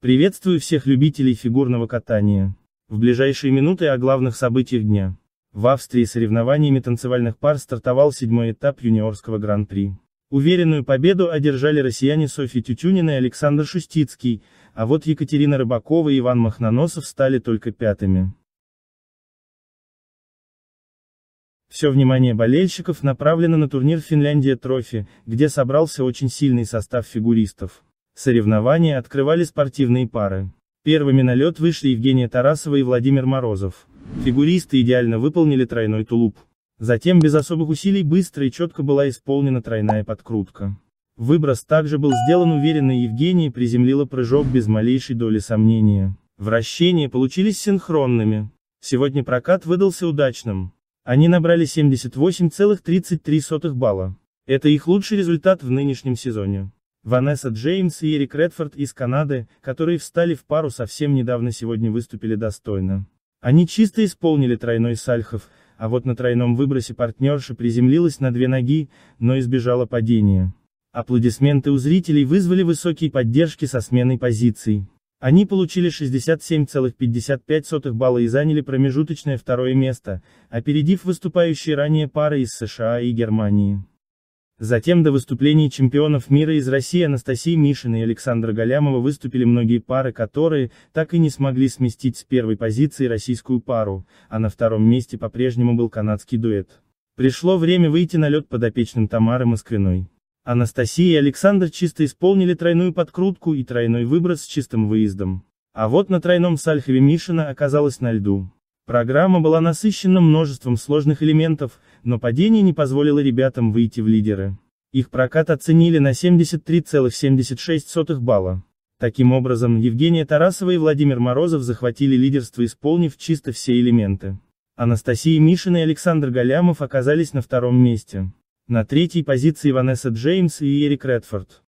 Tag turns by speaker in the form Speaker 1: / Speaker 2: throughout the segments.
Speaker 1: Приветствую всех любителей фигурного катания. В ближайшие минуты о главных событиях дня. В Австрии соревнованиями танцевальных пар стартовал седьмой этап юниорского гран-при. Уверенную победу одержали россияне Софья Тютюнина и Александр Шустицкий, а вот Екатерина Рыбакова и Иван Махноносов стали только пятыми. Все внимание болельщиков направлено на турнир Финляндия Трофи, где собрался очень сильный состав фигуристов. Соревнования открывали спортивные пары. Первыми на лед вышли Евгения Тарасова и Владимир Морозов. Фигуристы идеально выполнили тройной тулуп. Затем без особых усилий быстро и четко была исполнена тройная подкрутка. Выброс также был сделан уверенно и Евгения приземлила прыжок без малейшей доли сомнения. Вращения получились синхронными. Сегодня прокат выдался удачным. Они набрали 78,33 балла. Это их лучший результат в нынешнем сезоне. Ванесса Джеймс и Эрик Редфорд из Канады, которые встали в пару совсем недавно сегодня выступили достойно. Они чисто исполнили тройной сальхов, а вот на тройном выбросе партнерша приземлилась на две ноги, но избежала падения. Аплодисменты у зрителей вызвали высокие поддержки со сменой позиций. Они получили 67,55 балла и заняли промежуточное второе место, опередив выступающие ранее пары из США и Германии. Затем до выступлений чемпионов мира из России Анастасии Мишиной и Александра Галямова выступили многие пары, которые, так и не смогли сместить с первой позиции российскую пару, а на втором месте по-прежнему был канадский дуэт. Пришло время выйти на лед подопечным Тамары Москвиной. Анастасия и Александр чисто исполнили тройную подкрутку и тройной выброс с чистым выездом. А вот на тройном сальхове Мишина оказалась на льду. Программа была насыщена множеством сложных элементов, но падение не позволило ребятам выйти в лидеры. Их прокат оценили на 73,76 балла. Таким образом, Евгения Тарасова и Владимир Морозов захватили лидерство, исполнив чисто все элементы. Анастасия Мишина и Александр Галямов оказались на втором месте. На третьей позиции Ванесса Джеймс и Эрик Редфорд.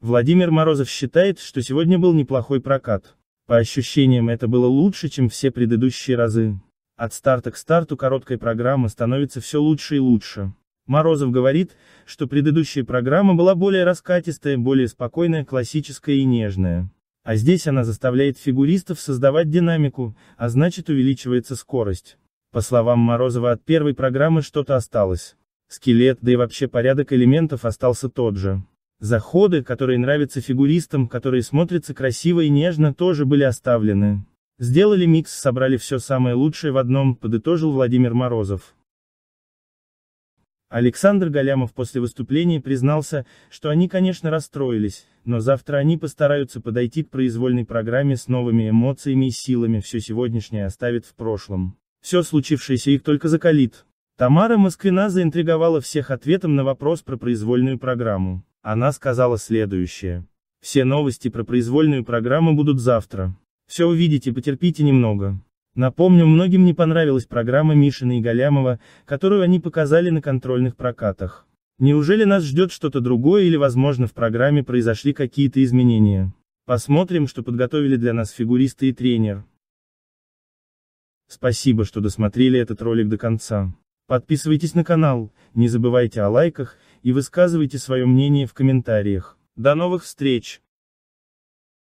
Speaker 1: Владимир Морозов считает, что сегодня был неплохой прокат. По ощущениям это было лучше, чем все предыдущие разы. От старта к старту короткая программа становится все лучше и лучше. Морозов говорит, что предыдущая программа была более раскатистая, более спокойная, классическая и нежная. А здесь она заставляет фигуристов создавать динамику, а значит увеличивается скорость. По словам Морозова от первой программы что-то осталось. Скелет, да и вообще порядок элементов остался тот же. Заходы, которые нравятся фигуристам, которые смотрятся красиво и нежно, тоже были оставлены. Сделали микс, собрали все самое лучшее в одном, подытожил Владимир Морозов. Александр Галямов после выступления признался, что они конечно расстроились, но завтра они постараются подойти к произвольной программе с новыми эмоциями и силами, все сегодняшнее оставит в прошлом. Все случившееся их только закалит. Тамара Москвина заинтриговала всех ответом на вопрос про произвольную программу. Она сказала следующее. Все новости про произвольную программу будут завтра. Все увидите, потерпите немного. Напомню, многим не понравилась программа Мишина и Галямова, которую они показали на контрольных прокатах. Неужели нас ждет что-то другое или возможно в программе произошли какие-то изменения? Посмотрим, что подготовили для нас фигуристы и тренер. Спасибо, что досмотрели этот ролик до конца. Подписывайтесь на канал, не забывайте о лайках и высказывайте свое мнение в комментариях. До новых встреч!